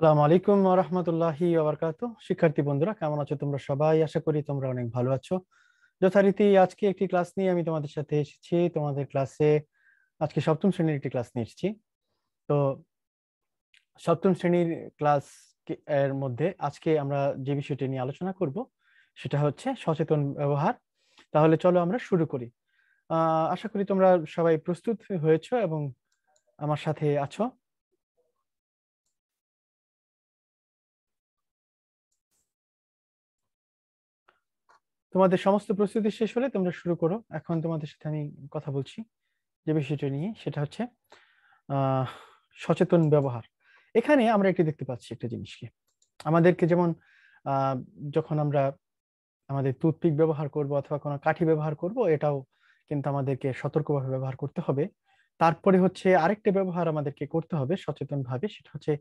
সালাম আলাইকুম রহমতুল্লাহি আবরকাত শিক্ষার্থী বন্ধুরা কেমন আছো তোমরা সবাই আশা করি তোমরা অনেক ভালো আছো যথারীতি আজকে একটি ক্লাস নিয়ে আমি তোমাদের সাথে এসেছি তোমাদের ক্লাসে আজকে সপ্তম শ্রেণীর একটি ক্লাস নিয়ে এসেছি তো সপ্তম শ্রেণীর ক্লাস এর মধ্যে আজকে আমরা যে বিষয়টি নিয়ে আলোচনা করব সেটা হচ্ছে সচেতন ব্যবহার তাহলে চলো আমরা শুরু করি আশা করি তোমরা সবাই প্রস্তুত হয়েছ এবং আমার সাথে আছো তোমাদের সমস্ত প্রস্তুতি শেষ হলে তোমরা শুরু করো এখন তোমাদের সাথে আমি কথা বলছি যে বিষয়টা নিয়ে সেটা হচ্ছে সচেতন ব্যবহার এখানে আমরা একটি দেখতে পাচ্ছি একটা জিনিসকে আমাদেরকে যেমন যখন আমরা আমাদের টুথপিক ব্যবহার করব অথবা কোনো কাঠি ব্যবহার করব এটাও কিন্তু আমাদেরকে সতর্কভাবে ব্যবহার করতে হবে তারপরে হচ্ছে আরেকটা ব্যবহার আমাদেরকে করতে হবে সচেতন ভাবে সেটা হচ্ছে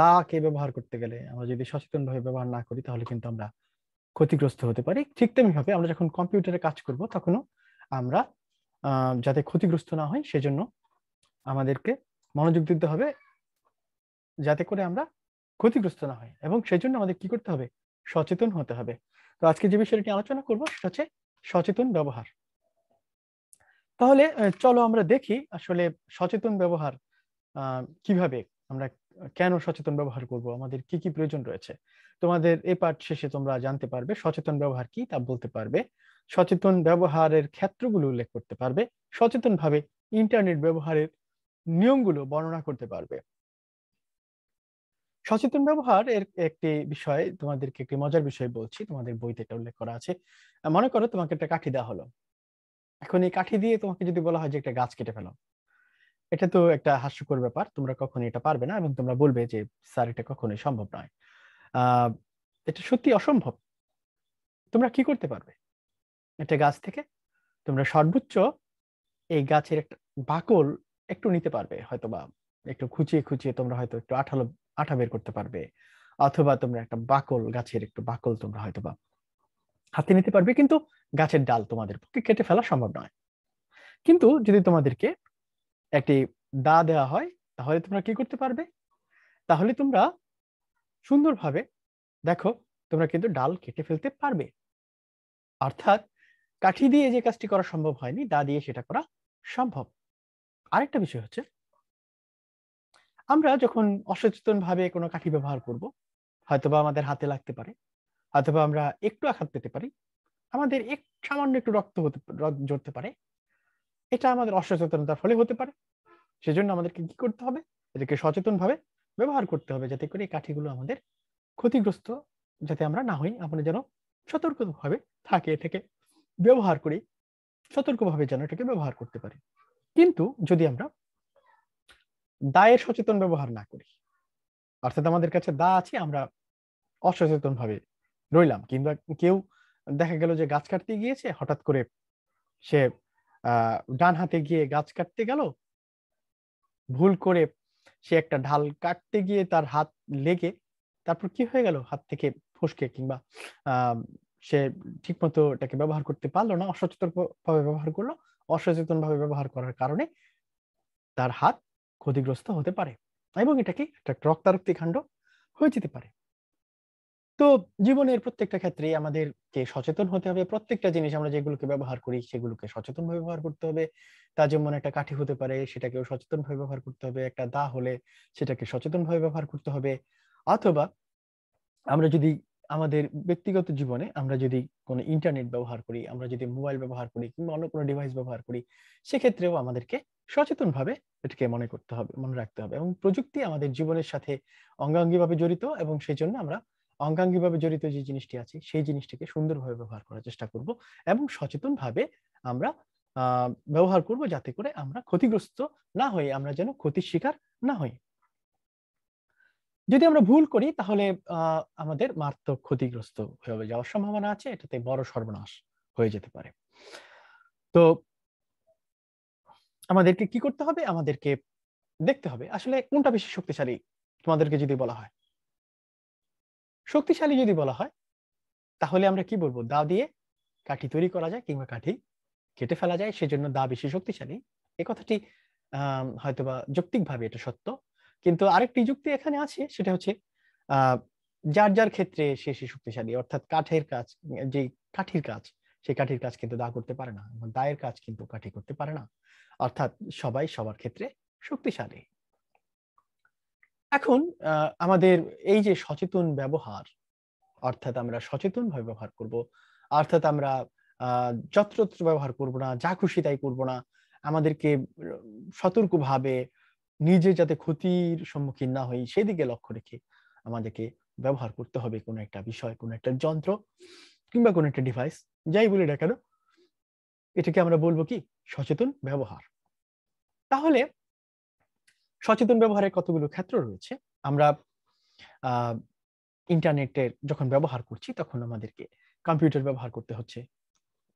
দাকে ব্যবহার করতে গেলে আমরা যদি সচেতন ভাবে ব্যবহার না করি তাহলে কিন্তু আমরা ক্ষতিগ্রস্ত হতে পারি ঠিক তেমনিভাবে আমরা যখন কম্পিউটারে কাজ করব তখনও আমরা যাতে ক্ষতিগ্রস্ত না হয় সেজন্য আমাদেরকে মনোযোগ দিতে হবে যাতে করে আমরা ক্ষতিগ্রস্ত না হয় এবং সেই জন্য আমাদের কি করতে হবে সচেতন হতে হবে তো আজকে যে বিষয়টি নিয়ে আলোচনা করব সেটা হচ্ছে সচেতন ব্যবহার তাহলে চলো আমরা দেখি আসলে সচেতন ব্যবহার কিভাবে আমরা কেন সচেতন ব্যবহার করব আমাদের কি কি প্রয়োজন রয়েছে তোমাদের এই পাঠ শেষে তোমরা জানতে পারবে সচেতন ব্যবহার কি তা বলতে পারবে সচেতন ব্যবহারের ক্ষেত্রগুলো উল্লেখ করতে পারবে সচেতনভাবে ইন্টারনেট ব্যবহারের নিয়মগুলো বর্ণনা করতে পারবে সচেতন ব্যবহার এর একটি বিষয় তোমাদেরকে একটি মজার বিষয় বলছি তোমাদের বইতে এটা উল্লেখ করা আছে মনে করো তোমাকে একটা কাঠি দেওয়া হলো এখন এই কাঠি দিয়ে তোমাকে যদি বলা হয় যে একটা গাছ কেটে ফেলো এটা তো একটা হাস্যকর ব্যাপার তোমরা কখনো এটা পারবে না এবং তোমরা বলবে যে স্যার এটা কখনোই সম্ভব নয় এটা সত্যি অসম্ভব তোমরা কি করতে পারবে একটা গাছ থেকে তোমরা সর্বোচ্চ এই গাছের একটা বাকল একটু নিতে পারবে হয়তো বা একটু খুঁচিয়ে খুঁচিয়ে তোমরা হয়তো একটু আঠালো আঠা বের করতে পারবে অথবা তোমরা একটা বাকল গাছের একটু বাকল তোমরা হয়তো বা হাতে নিতে পারবে কিন্তু গাছের ডাল তোমাদের পক্ষে কেটে ফেলা সম্ভব নয় কিন্তু যদি তোমাদেরকে একটি দা দেওয়া হয় তাহলে তোমরা কি করতে পারবে তাহলে তোমরা সুন্দরভাবে দেখো তোমরা কিন্তু ডাল কেটে ফেলতে পারবে অর্থাৎ কাঠি দিয়ে যে কাজটি করা সম্ভব হয়নি দা দিয়ে সেটা করা সম্ভব আরেকটা বিষয় হচ্ছে আমরা যখন অসচেতন ভাবে কোনো কাঠি ব্যবহার করব হয়তোবা আমাদের হাতে লাগতে পারে হয়তোবা আমরা একটু আঘাত পেতে পারি আমাদের এক সামান্য একটু রক্ত হতে জড়তে পারে এটা আমাদের অসচেতনতার ফলে হতে পারে সেজন্য আমাদেরকে কি করতে হবে এটাকে সচেতনভাবে ব্যবহার করতে হবে যাতে করে এই কাঠিগুলো আমাদের ক্ষতিগ্রস্ত যাতে আমরা না হই আমরা যেন সতর্কভাবে থাকে এটাকে ব্যবহার করি সতর্কভাবে যেন এটাকে ব্যবহার করতে পারি কিন্তু যদি আমরা দায়ের সচেতন ব্যবহার না করি অর্থাৎ আমাদের কাছে দা আছে আমরা অসচেতন ভাবে রইলাম কিংবা কেউ দেখা গেল যে গাছ কাটতে গিয়েছে হঠাৎ করে সে ডান হাতে গিয়ে গাছ কাটতে গেল ভুল করে সে একটা ঢাল কাটতে গিয়ে তার হাত লেগে তারপর কি হয়ে গেল হাত থেকে ফসকে কিংবা সে ঠিকমতো এটাকে ব্যবহার করতে পারলো না অসচেতন ভাবে ব্যবহার করলো অসচেতন ভাবে ব্যবহার করার কারণে তার হাত ক্ষতিগ্রস্ত হতে পারে এবং এটাকে একটা রক্তারক্তি কাণ্ড হয়ে যেতে পারে তো জীবনের প্রত্যেকটা ক্ষেত্রেই আমাদেরকে সচেতন হতে হবে প্রত্যেকটা জিনিস আমরা যেগুলোকে ব্যবহার করি সেগুলোকে ভাবে ব্যবহার করতে হবে তা যেমন একটা কাঠি হতে পারে সেটাকেও ভাবে ব্যবহার করতে হবে একটা দা হলে সেটাকে ভাবে ব্যবহার করতে হবে অথবা আমরা যদি আমাদের ব্যক্তিগত জীবনে আমরা যদি কোনো ইন্টারনেট ব্যবহার করি আমরা যদি মোবাইল ব্যবহার করি কিংবা অন্য কোনো ডিভাইস ব্যবহার করি সেক্ষেত্রেও আমাদেরকে সচেতনভাবে এটাকে মনে করতে হবে মনে রাখতে হবে এবং প্রযুক্তি আমাদের জীবনের সাথে ভাবে জড়িত এবং সেই জন্য আমরা অঙ্গাঙ্গিভাবে জড়িত যে জিনিসটি আছে সেই জিনিসটিকে সুন্দরভাবে ব্যবহার করার চেষ্টা করব এবং সচেতনভাবে আমরা ব্যবহার করব যাতে করে আমরা ক্ষতিগ্রস্ত না হই আমরা যেন ক্ষতির শিকার না হই যদি আমরা ভুল করি তাহলে আমাদের মারাত্মক ক্ষতিগ্রস্ত হয়ে যাওয়ার সম্ভাবনা আছে এটাতে বড় সর্বনাশ হয়ে যেতে পারে তো আমাদেরকে কি করতে হবে আমাদেরকে দেখতে হবে আসলে কোনটা বেশি শক্তিশালী তোমাদেরকে যদি বলা হয় শক্তিশালী যদি বলা হয় তাহলে আমরা কি বলবো দা দিয়ে কাঠি তৈরি করা যায় কিংবা কাঠি কেটে ফেলা যায় সেজন্য দা বেশি শক্তিশালী এ কথাটি হয়তোবা যৌক্তিকভাবে এটা সত্য কিন্তু আরেকটি যুক্তি এখানে আছে সেটা হচ্ছে যার যার ক্ষেত্রে সে সে শক্তিশালী অর্থাৎ কাঠের কাজ যে কাঠির কাজ সেই কাঠির কাজ কিন্তু দা করতে পারে না দায়ের কাজ কিন্তু কাঠি করতে পারে না অর্থাৎ সবাই সবার ক্ষেত্রে শক্তিশালী এখন আমাদের এই যে সচেতন ব্যবহার অর্থাৎ আমরা সচেতনভাবে ব্যবহার করব অর্থাৎ আমরা যত্রতত্র ব্যবহার করব না যা খুশি তাই করব না আমাদেরকে সতর্কভাবে নিজে যাতে ক্ষতির সম্মুখীন না হই সেদিকে লক্ষ্য রেখে আমাদেরকে ব্যবহার করতে হবে কোনো একটা বিষয় কোনো একটা যন্ত্র কিংবা কোনো একটা ডিভাইস যাই বলি না কেন এটাকে আমরা বলবো কি সচেতন ব্যবহার তাহলে সচেতন ব্যবহারের কতগুলো ক্ষেত্র রয়েছে আমরা ইন্টারনেটের যখন ব্যবহার করছি তখন আমাদেরকে কম্পিউটার ব্যবহার করতে হচ্ছে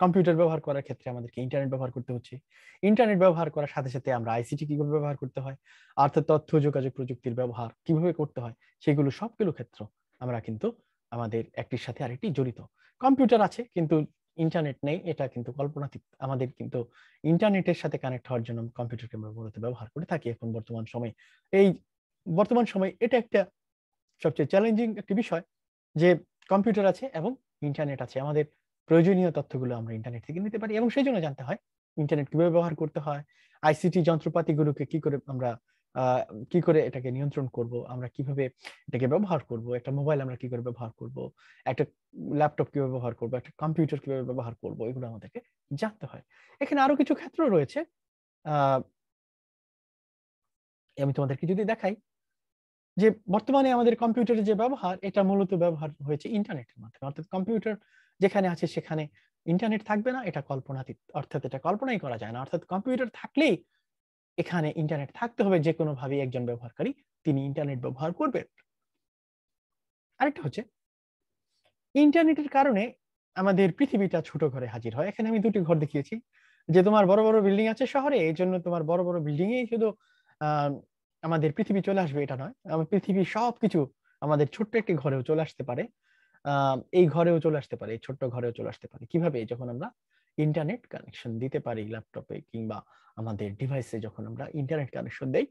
কম্পিউটার ব্যবহার করার ক্ষেত্রে আমাদেরকে ইন্টারনেট ব্যবহার করতে হচ্ছে ইন্টারনেট ব্যবহার করার সাথে সাথে আমরা আইসিটি কিভাবে ব্যবহার করতে হয় অর্থাৎ তথ্য যোগাযোগ প্রযুক্তির ব্যবহার কিভাবে করতে হয় সেগুলো সবগুলো ক্ষেত্র আমরা কিন্তু আমাদের একটির সাথে আরেকটি জড়িত কম্পিউটার আছে কিন্তু ইন্টারনেট নেই এটা কিন্তু কল্পনাতীত আমাদের কিন্তু ইন্টারনেটের সাথে কানেক্ট হওয়ার জন্য কম্পিউটারকে আমরা মূলত ব্যবহার করে থাকি এখন বর্তমান সময় এই বর্তমান সময় এটা একটা সবচেয়ে চ্যালেঞ্জিং একটি বিষয় যে কম্পিউটার আছে এবং ইন্টারনেট আছে আমাদের প্রয়োজনীয় তথ্যগুলো আমরা ইন্টারনেট থেকে নিতে পারি এবং সেই জন্য জানতে হয় ইন্টারনেট কিভাবে ব্যবহার করতে হয় আইসিটি যন্ত্রপাতিগুলোকে কি করে আমরা কি করে এটাকে নিয়ন্ত্রণ করব আমরা কিভাবে এটাকে ব্যবহার করব একটা মোবাইল আমরা কি করে ব্যবহার করব একটা ল্যাপটপ কিভাবে ব্যবহার করব একটা কম্পিউটার কিভাবে ব্যবহার করব এগুলো আমাদেরকে জানতে হয় এখানে আরো কিছু ক্ষেত্র রয়েছে আমি তোমাদেরকে যদি দেখাই যে বর্তমানে আমাদের কম্পিউটারের যে ব্যবহার এটা মূলত ব্যবহার হয়েছে ইন্টারনেটের মাধ্যমে অর্থাৎ কম্পিউটার যেখানে আছে সেখানে ইন্টারনেট থাকবে না এটা কল্পনাতীত অর্থাৎ এটা কল্পনাই করা যায় না অর্থাৎ কম্পিউটার থাকলেই এখানে ইন্টারনেট থাকতে হবে যে কোনোভাবেই একজন ব্যবহারকারী তিনি ইন্টারনেট ব্যবহার করবেন আরেকটা হচ্ছে ইন্টারনেটের কারণে আমাদের পৃথিবীটা ছোট ঘরে হাজির হয় এখানে আমি দুটি ঘর দেখিয়েছি যে তোমার বড় বড় বিল্ডিং আছে শহরে এই জন্য তোমার বড় বড় বিল্ডিং এই শুধু আমাদের পৃথিবী চলে আসবে এটা নয় আমার পৃথিবীর সবকিছু আমাদের ছোট্ট একটি ঘরেও চলে আসতে পারে এই ঘরেও চলে আসতে পারে ছোট্ট ঘরেও চলে আসতে পারে কিভাবে যখন আমরা ইন্টারনেট কানেকশন দিতে পারি ল্যাপটপে কিংবা আমাদের ডিভাইসে যখন আমরা ইন্টারনেট কানেকশন দেই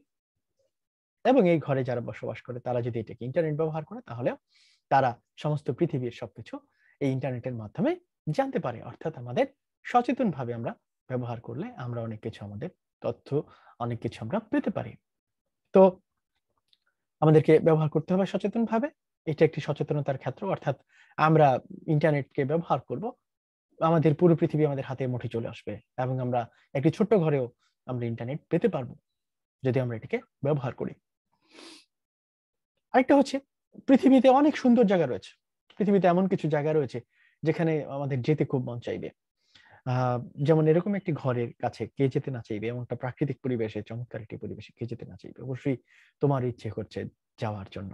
এবং এই ঘরে যারা বসবাস করে তারা যদি এটাকে ইন্টারনেট ব্যবহার করে তাহলে তারা সমস্ত পৃথিবীর সবকিছু এই ইন্টারনেটের মাধ্যমে জানতে পারে অর্থাৎ আমাদের সচেতনভাবে আমরা ব্যবহার করলে আমরা অনেক কিছু আমাদের তথ্য অনেক কিছু আমরা পেতে পারি তো আমাদেরকে ব্যবহার করতে হবে সচেতনভাবে এটা একটি সচেতনতার ক্ষেত্র অর্থাৎ আমরা ইন্টারনেটকে ব্যবহার করব আমাদের পুরো পৃথিবী আমাদের হাতে মুঠে চলে আসবে এবং আমরা একটি ছোট্ট ঘরেও আমরা ইন্টারনেট পেতে পারবো যদি আমরা এটিকে ব্যবহার করি আরেকটা হচ্ছে পৃথিবীতে অনেক সুন্দর জায়গা রয়েছে পৃথিবীতে এমন কিছু জায়গা রয়েছে যেখানে আমাদের যেতে খুব মন চাইবে যেমন এরকম একটি ঘরের কাছে কে যেতে না চাইবে এবং একটা প্রাকৃতিক পরিবেশে চমৎকার একটি পরিবেশে কে যেতে না চাইবে অবশ্যই তোমার ইচ্ছে করছে যাওয়ার জন্য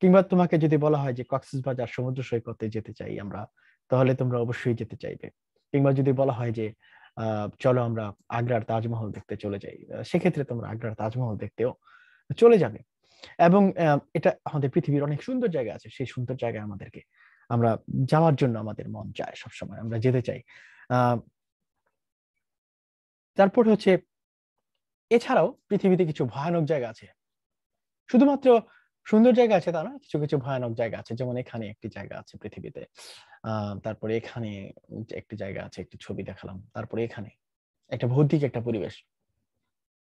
কিংবা তোমাকে যদি বলা হয় যে বাজার সমুদ্র সৈকতে যেতে চাই আমরা তাহলে তোমরা অবশ্যই যেতে চাইবে কিংবা যদি বলা হয় যে চলো আমরা আগ্রার তাজমহল দেখতে চলে যাই সেক্ষেত্রে তোমরা আগ্রার তাজমহল দেখতেও চলে যাবে এবং এটা আমাদের পৃথিবীর অনেক সুন্দর জায়গা আছে সেই সুন্দর জায়গায় আমাদেরকে আমরা যাওয়ার জন্য আমাদের মন চায় সবসময় আমরা যেতে চাই তারপর হচ্ছে এছাড়াও পৃথিবীতে কিছু ভয়ানক জায়গা আছে শুধুমাত্র আহ সুন্দর জায়গা আছে তা না কিছু কিছু ভয়ানক জায়গা আছে যেমন এখানে একটি জায়গা আছে পৃথিবীতে তারপরে এখানে একটি জায়গা আছে একটি ছবি দেখালাম তারপরে এখানে একটা ভৌতিক একটা পরিবেশ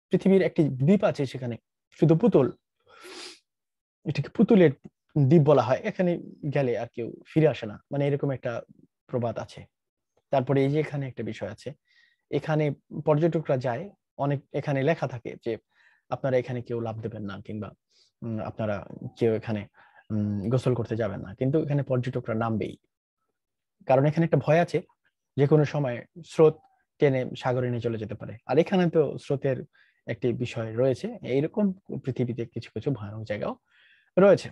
পৃথিবীর একটি দ্বীপ আছে সেখানে শুধু পুতুল এটাকে পুতুলের দ্বীপ বলা হয় এখানে গেলে আর কেউ ফিরে আসে না মানে এরকম একটা প্রবাদ আছে তারপরে এই যে এখানে একটা বিষয় আছে এখানে পর্যটকরা যায় অনেক এখানে লেখা থাকে যে আপনারা এখানে কেউ লাভ দেবেন না কিংবা আপনারা কেউ এখানে গোসল করতে যাবেন না কিন্তু এখানে পর্যটকরা নামবেই কারণ এখানে একটা ভয় আছে যে কোনো সময় স্রোত টেনে সাগরে নিয়ে চলে যেতে পারে আর এখানে তো স্রোতের একটি বিষয় রয়েছে এইরকম পৃথিবীতে কিছু কিছু ভয়ানক জায়গাও রয়েছে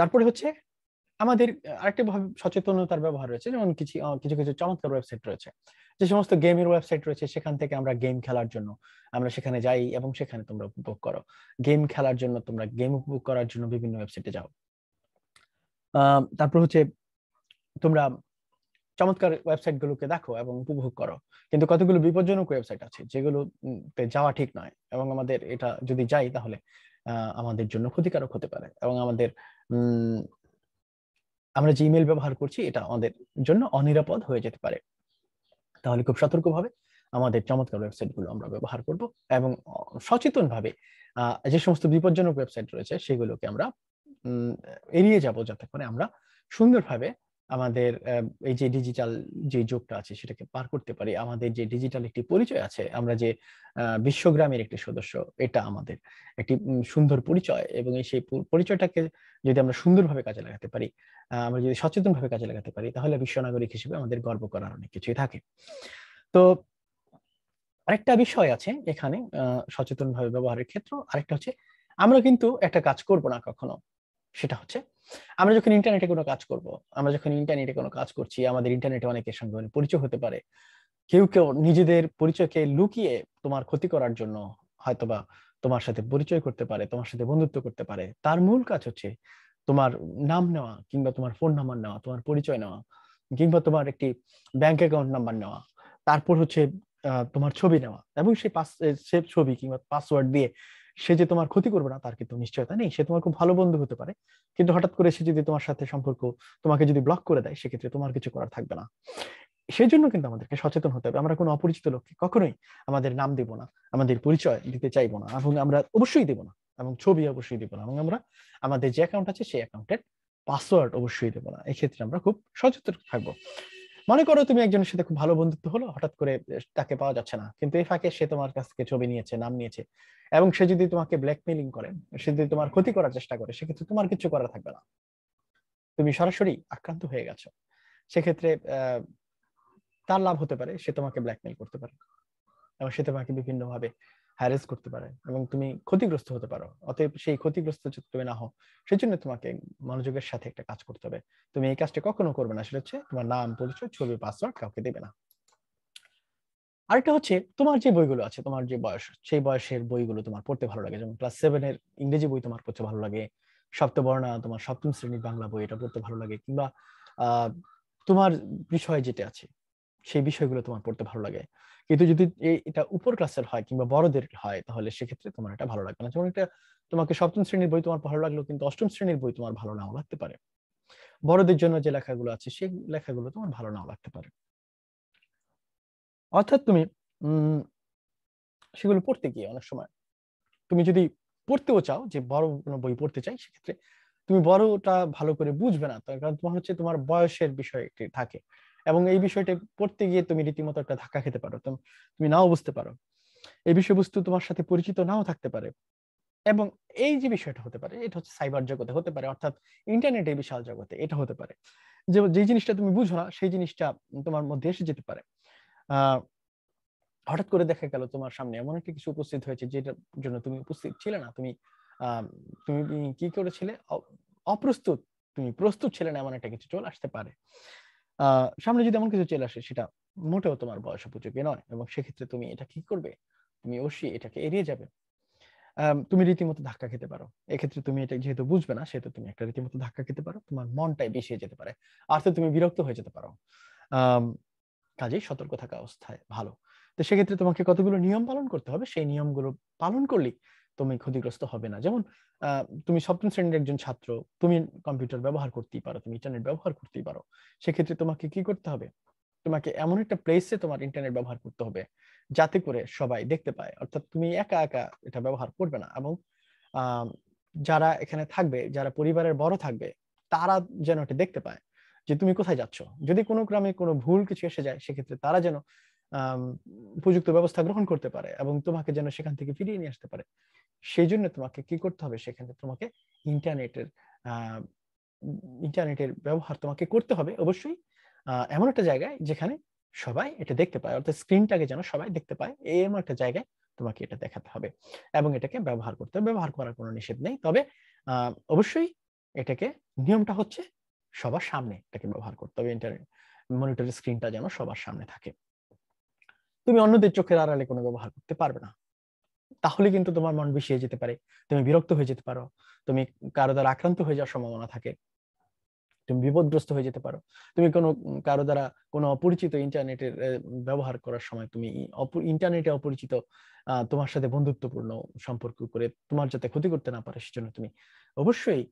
তারপরে হচ্ছে আমাদের আরেকটা সচেতনতার ব্যবহার রয়েছে যেমন কিছু কিছু কিছু চমৎকার ওয়েবসাইট রয়েছে যে সমস্ত গেমের ওয়েবসাইট রয়েছে সেখান থেকে আমরা গেম খেলার জন্য আমরা সেখানে যাই এবং সেখানে তোমরা উপভোগ করো গেম খেলার জন্য তোমরা গেম উপভোগ করার জন্য বিভিন্ন ওয়েবসাইটে যাও তারপর হচ্ছে তোমরা চমৎকার ওয়েবসাইট গুলোকে দেখো এবং উপভোগ করো কিন্তু কতগুলো বিপজ্জনক ওয়েবসাইট আছে যেগুলো যাওয়া ঠিক নয় এবং আমাদের এটা যদি যাই তাহলে আমাদের জন্য ক্ষতিকারক হতে পারে এবং আমাদের আমরা যে ইমেল ব্যবহার করছি এটা আমাদের জন্য অনিরাপদ হয়ে যেতে পারে তাহলে খুব সতর্কভাবে আমাদের চমৎকার ওয়েবসাইটগুলো আমরা ব্যবহার করব এবং সচেতনভাবে যে সমস্ত বিপজ্জনক ওয়েবসাইট রয়েছে সেগুলোকে আমরা এড়িয়ে যাব যাতে করে আমরা সুন্দরভাবে আমাদের এই যে ডিজিটাল যে যুগটা আছে সেটাকে পার করতে পারি আমাদের যে ডিজিটাল একটি পরিচয় আছে আমরা যে বিশ্বগ্রামের একটি সদস্য এটা আমাদের একটি সুন্দর পরিচয় এবং সেই পরিচয়টাকে যদি আমরা সুন্দরভাবে কাজে লাগাতে পারি আমরা যদি সচেতনভাবে কাজে লাগাতে পারি তাহলে বিশ্ব নাগরিক হিসেবে আমাদের গর্ব করার অনেক কিছুই থাকে তো আরেকটা বিষয় আছে এখানে সচেতনভাবে ব্যবহারের ক্ষেত্র আরেকটা হচ্ছে আমরা কিন্তু একটা কাজ করব না কখনো সেটা হচ্ছে আমরা যখন ইন্টারনেটে কোনো কাজ করব আমরা যখন ইন্টারনেটে কোনো কাজ করছি আমাদের ইন্টারনেটে অনেকের সঙ্গে অনেক পরিচয় হতে পারে কেউ কেউ নিজেদের পরিচয়কে লুকিয়ে তোমার ক্ষতি করার জন্য হয়তোবা তোমার সাথে পরিচয় করতে পারে তোমার সাথে বন্ধুত্ব করতে পারে তার মূল কাজ হচ্ছে তোমার নাম নেওয়া কিংবা তোমার ফোন নাম্বার নেওয়া তোমার পরিচয় নেওয়া কিংবা তোমার একটি ব্যাংক অ্যাকাউন্ট নাম্বার নেওয়া তারপর হচ্ছে তোমার ছবি নেওয়া এবং সেই পাস সে ছবি কিংবা পাসওয়ার্ড দিয়ে সে যে তোমার ক্ষতি করবে না তার কিন্তু নিশ্চয়তা নেই সে তোমার খুব ভালো বন্ধু হতে পারে কিন্তু হঠাৎ করে সে যদি তোমার সাথে সম্পর্ক তোমাকে যদি ব্লক করে দেয় সেক্ষেত্রে তোমার কিছু করার থাকবে না সেই জন্য কিন্তু আমাদেরকে সচেতন হতে হবে আমরা কোনো অপরিচিত লোককে কখনোই আমাদের নাম দেব না আমাদের পরিচয় দিতে চাইবো না এবং আমরা অবশ্যই দেব না এবং ছবি অবশ্যই দেব না এবং আমরা আমাদের যে অ্যাকাউন্ট আছে সেই অ্যাকাউন্টের পাসওয়ার্ড অবশ্যই দেবো না এক্ষেত্রে আমরা খুব সচেতন থাকবো মনে করো তুমি একজনের সাথে খুব ভালো বন্ধুত্ব হলো হঠাৎ করে তাকে পাওয়া যাচ্ছে না কিন্তু এই ফাঁকে সে তোমার কাছ থেকে ছবি নিয়েছে নাম নিয়েছে এবং সে যদি তোমাকে ব্ল্যাকমেলিং করে সে যদি তোমার ক্ষতি করার চেষ্টা করে সেক্ষেত্রে তোমার কিছু করা থাকবে না তুমি সরাসরি আক্রান্ত হয়ে গেছো সেক্ষেত্রে তার লাভ হতে পারে সে তোমাকে ব্ল্যাকমেল করতে পারে এবং সে তোমাকে বিভিন্নভাবে হ্যারেস করতে পারে এবং তুমি ক্ষতিগ্রস্ত হতে পারো অতএব সেই ক্ষতিগ্রস্ত যদি তুমি না হও সেই জন্য তোমাকে মনোযোগের সাথে একটা কাজ করতে হবে তুমি এই কাজটা কখনো করবে না সেটা হচ্ছে তোমার নাম পরিচয় ছবি পাসওয়ার্ড কাউকে দেবে না আরেকটা হচ্ছে তোমার যে বইগুলো আছে তোমার যে বয়স সেই বয়সের বইগুলো তোমার পড়তে ভালো লাগে যেমন ক্লাস সেভেন এর ইংরেজি বই তোমার পড়তে ভালো লাগে সপ্তবর্ণা তোমার সপ্তম শ্রেণীর বাংলা বই এটা পড়তে ভালো লাগে কিংবা তোমার বিষয় যেটা আছে সেই বিষয়গুলো তোমার পড়তে ভালো লাগে কিন্তু যদি এটা উপর ক্লাসের হয় কিংবা বড়দের হয় তাহলে সেক্ষেত্রে তোমার এটা ভালো লাগবে না যেমন একটা তোমাকে সপ্তম শ্রেণীর বই তোমার ভালো লাগলো কিন্তু অষ্টম শ্রেণীর বই তোমার ভালো নাও লাগতে পারে বড়দের জন্য যে লেখাগুলো আছে সেই লেখাগুলো তোমার ভালো নাও লাগতে পারে অর্থাৎ তুমি সেগুলো পড়তে গিয়ে অনেক সময় তুমি যদি পড়তেও চাও যে বড় কোনো বই পড়তে চাই সেক্ষেত্রে তুমি বড়টা ভালো করে বুঝবে না কারণ তোমার হচ্ছে তোমার বয়সের বিষয় থাকে এবং এই বিষয়টা পড়তে গিয়ে তুমি রীতিমতো একটা ধাক্কা খেতে পারো তুমি নাও বুঝতে পারো এই বিষয়বস্তু তোমার সাথে পরিচিত নাও থাকতে পারে এবং এই যে বিষয়টা হতে পারে এটা হচ্ছে সাইবার জগতে হতে পারে অর্থাৎ ইন্টারনেটের বিশাল জগতে এটা হতে পারে যে যে জিনিসটা তুমি বুঝো না সেই জিনিসটা তোমার মধ্যে এসে যেতে পারে হঠাৎ করে দেখা গেল তোমার সামনে এমন একটা কিছু উপস্থিত হয়েছে যেটার জন্য তুমি উপস্থিত ছিলে না তুমি তুমি কি করেছিলে অপ্রস্তুত তুমি প্রস্তুত ছিলে না এমন একটা কিছু চলে আসতে পারে সামনে যদি এমন কিছু চলে আসে সেটা মোটেও তোমার বয়স উপযোগী নয় এবং সেক্ষেত্রে তুমি এটা কি করবে তুমি অবশ্যই এটাকে এড়িয়ে যাবে তুমি রীতিমতো ধাক্কা খেতে পারো এক্ষেত্রে তুমি এটা যেহেতু বুঝবে না সেহেতু তুমি একটা রীতিমতো ধাক্কা খেতে পারো তোমার মনটাই বিষিয়ে যেতে পারে আর তুমি বিরক্ত হয়ে যেতে পারো কাজেই সতর্ক থাকা অবস্থায় ভালো তো সেক্ষেত্রে তোমাকে কতগুলো নিয়ম পালন করতে হবে সেই নিয়মগুলো পালন করলে তুমি ক্ষতিগ্রস্ত হবে না যেমন তুমি সপ্তম শ্রেণীর একজন ছাত্র তুমি কম্পিউটার ব্যবহার করতেই পারো তুমি ইন্টারনেট ব্যবহার করতেই পারো সেক্ষেত্রে তোমাকে কি করতে হবে তোমাকে এমন একটা প্লেসে তোমার ইন্টারনেট ব্যবহার করতে হবে যাতে করে সবাই দেখতে পায় অর্থাৎ তুমি একা একা এটা ব্যবহার করবে না এবং যারা এখানে থাকবে যারা পরিবারের বড় থাকবে তারা যেন এটা দেখতে পায় যে তুমি কোথায় যাচ্ছ যদি কোনো গ্রামে কোনো ভুল কিছু এসে যায় সেক্ষেত্রে তারা যেন উপযুক্ত ব্যবস্থা গ্রহণ করতে পারে এবং তোমাকে যেন সেখান থেকে ফিরিয়ে নিয়ে আসতে পারে সেই জন্য তোমাকে কি করতে হবে সেখানে তোমাকে ইন্টারনেটের ইন্টারনেটের ব্যবহার তোমাকে করতে হবে অবশ্যই এমন একটা জায়গায় যেখানে সবাই এটা দেখতে পায় অর্থাৎ স্ক্রিনটাকে যেন সবাই দেখতে পায় এমন একটা জায়গায় তোমাকে এটা দেখাতে হবে এবং এটাকে ব্যবহার করতে হবে ব্যবহার করার কোনো নিষেধ নেই তবে অবশ্যই এটাকে নিয়মটা হচ্ছে সবার সামনে এটাকে ব্যবহার করতে হবে ইন্টারনেট মনিটরের স্ক্রিনটা যেন সবার সামনে থাকে তুমি অন্যদের চোখের আড়ালে কোনো ব্যবহার করতে পারবে না তাহলে কিন্তু তোমার মন বিষিয়ে যেতে পারে তুমি বিরক্ত হয়ে যেতে পারো তুমি কারো দ্বারা আক্রান্ত হয়ে যাওয়ার সম্ভাবনা থাকে তুমি বিপদগ্রস্ত হয়ে যেতে পারো তুমি কোনো কারো দ্বারা কোনো অপরিচিত ইন্টারনেটের ব্যবহার করার সময় তুমি ইন্টারনেটে অপরিচিত তোমার সাথে বন্ধুত্বপূর্ণ সম্পর্ক করে তোমার যাতে ক্ষতি করতে না পারে সেজন্য তুমি অবশ্যই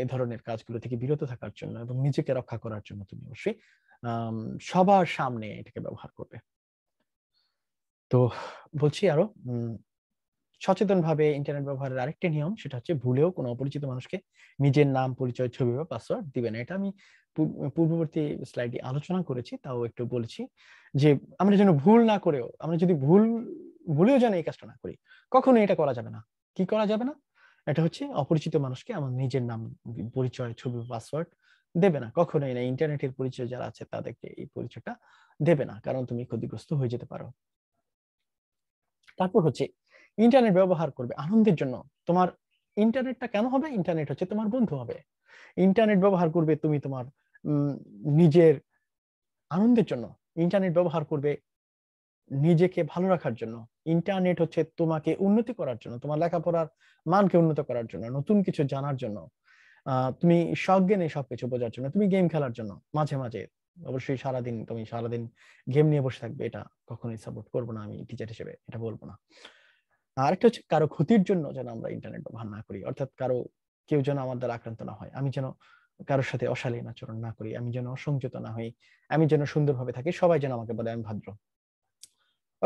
এ ধরনের কাজগুলো থেকে বিরত থাকার জন্য এবং নিজেকে রক্ষা করার জন্য তুমি অবশ্যই সবার সামনে এটাকে ব্যবহার করবে তো বলছি আরো সচেতনভাবে ইন্টারনেট ব্যবহারের আরেকটি নিয়ম সেটা হচ্ছে ভুলেও কোনো অপরিচিত মানুষকে নিজের নাম পরিচয় ছবি বা পাসওয়ার্ড দিবেন এটা আমি পূর্ববর্তী স্লাইডে আলোচনা করেছি তাও একটু বলছি যে আমরা যেন ভুল না করেও আমরা যদি ভুল ভুলেও যেন এই কাজটা না করি কখনো এটা করা যাবে না কি করা যাবে না এটা হচ্ছে অপরিচিত মানুষকে আমার নিজের নাম পরিচয় ছবি পাসওয়ার্ড দেবে না কখনোই না ইন্টারনেটের পরিচয় যারা আছে তাদেরকে এই পরিচয়টা দেবে না কারণ তুমি ক্ষতিগ্রস্ত হয়ে যেতে পারো তারপর হচ্ছে ইন্টারনেট ব্যবহার করবে আনন্দের জন্য তোমার ইন্টারনেটটা কেন হবে ইন্টারনেট হচ্ছে তোমার বন্ধু হবে ইন্টারনেট ব্যবহার করবে তুমি তোমার নিজের আনন্দের জন্য ইন্টারনেট ব্যবহার করবে নিজেকে ভালো রাখার জন্য ইন্টারনেট হচ্ছে তোমাকে উন্নতি করার জন্য তোমার লেখাপড়ার মানকে উন্নত করার জন্য নতুন কিছু জানার জন্য তুমি সজ্ঞানে সবকিছু বোঝার জন্য তুমি গেম খেলার জন্য মাঝে মাঝে অবশ্যই সারাদিন তুমি সারাদিন গেম নিয়ে বসে থাকবে এটা কখনোই সাপোর্ট করবো না আমি টিচার হিসেবে এটা বলবো না আরেকটা হচ্ছে কারো ক্ষতির জন্য যেন আমরা ইন্টারনেট ব্যবহার না করি অর্থাৎ কারো কেউ যেন আমার দ্বারা আক্রান্ত না হয় আমি যেন কারোর সাথে অশালীন আচরণ না করি আমি যেন অসংযত না হই আমি যেন সুন্দরভাবে থাকি সবাই যেন আমাকে বলে আমি ভদ্র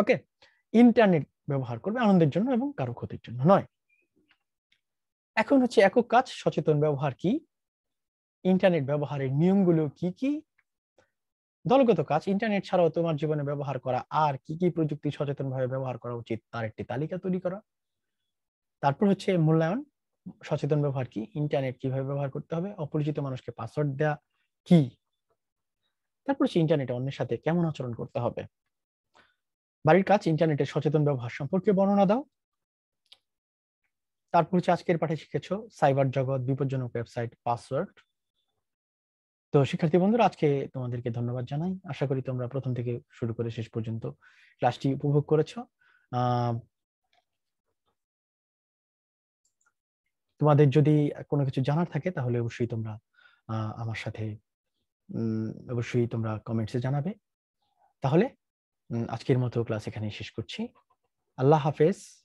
ওকে ইন্টারনেট ব্যবহার করবে আনন্দের জন্য এবং কারো ক্ষতির জন্য নয় এখন হচ্ছে একক কাজ সচেতন ব্যবহার কি ইন্টারনেট ব্যবহারের নিয়মগুলো কি কি দলগত কাজ ইন্টারনেট ছাড়াও তোমার জীবনে ব্যবহার করা আর কি কি প্রযুক্তি সচেতন ভাবে ব্যবহার করা উচিত তার একটি তালিকা তৈরি করা তারপর হচ্ছে মূল্যায়ন সচেতন ব্যবহার কি ইন্টারনেট কিভাবে ব্যবহার করতে হবে অপরিচিত মানুষকে পাসওয়ার্ড দেয়া কি তারপর হচ্ছে ইন্টারনেটে অন্যের সাথে কেমন আচরণ করতে হবে বাড়ির কাজ ইন্টারনেটের সচেতন ব্যবহার সম্পর্কে বর্ণনা দাও তারপর হচ্ছে আজকের পাঠে শিখেছ সাইবার জগৎ বিপজ্জনক ওয়েবসাইট পাসওয়ার্ড তো শিক্ষার্থী বন্ধুরা আজকে তোমাদেরকে ধন্যবাদ জানাই আশা করি তোমরা প্রথম থেকে শুরু করে শেষ পর্যন্ত ক্লাসটি উপভোগ করেছ তোমাদের যদি কোনো কিছু জানার থাকে তাহলে অবশ্যই তোমরা আমার সাথে অবশ্যই তোমরা কমেন্টসে জানাবে তাহলে আজকের মতো ক্লাস এখানে শেষ করছি আল্লাহ হাফেজ